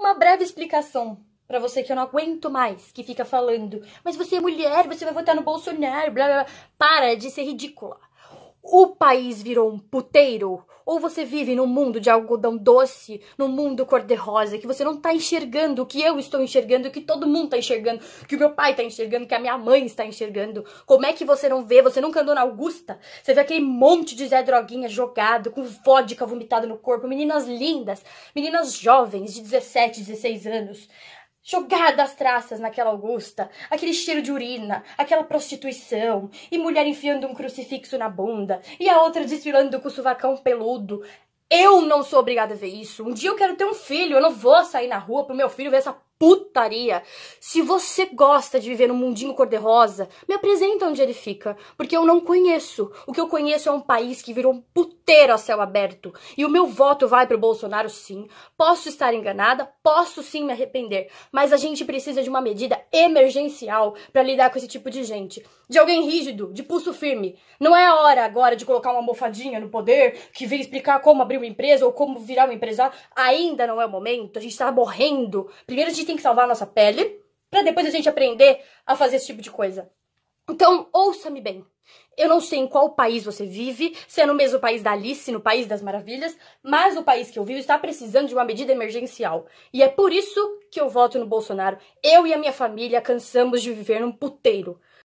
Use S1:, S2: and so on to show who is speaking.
S1: uma breve explicação para você que eu não aguento mais, que fica falando, mas você é mulher, você vai votar no Bolsonaro, blá blá blá. Para de ser ridícula o país virou um puteiro? Ou você vive num mundo de algodão doce, num mundo cor-de-rosa, que você não tá enxergando o que eu estou enxergando, o que todo mundo tá enxergando, que o meu pai tá enxergando, que a minha mãe está enxergando? Como é que você não vê? Você nunca andou na Augusta? Você vê aquele monte de Zé Droguinha jogado, com vodka vomitado no corpo, meninas lindas, meninas jovens de 17, 16 anos jogada as traças naquela Augusta, aquele cheiro de urina, aquela prostituição, e mulher enfiando um crucifixo na bunda, e a outra desfilando com o sovacão peludo. Eu não sou obrigada a ver isso. Um dia eu quero ter um filho, eu não vou sair na rua pro meu filho ver essa putaria. Se você gosta de viver num mundinho cor-de-rosa, me apresenta onde ele fica, porque eu não conheço. O que eu conheço é um país que virou um puteiro a céu aberto. E o meu voto vai pro Bolsonaro, sim. Posso estar enganada, posso sim me arrepender, mas a gente precisa de uma medida emergencial para lidar com esse tipo de gente. De alguém rígido, de pulso firme. Não é hora agora de colocar uma mofadinha no poder que vem explicar como abrir uma empresa ou como virar um empresário. Ainda não é o momento. A gente tá morrendo. Primeiro a gente tem que salvar a nossa pele para depois a gente aprender a fazer esse tipo de coisa. Então, ouça-me bem. Eu não sei em qual país você vive, se é no mesmo país da Alice, no País das Maravilhas, mas o país que eu vivo está precisando de uma medida emergencial. E é por isso que eu voto no Bolsonaro. Eu e a minha família cansamos de viver num puteiro.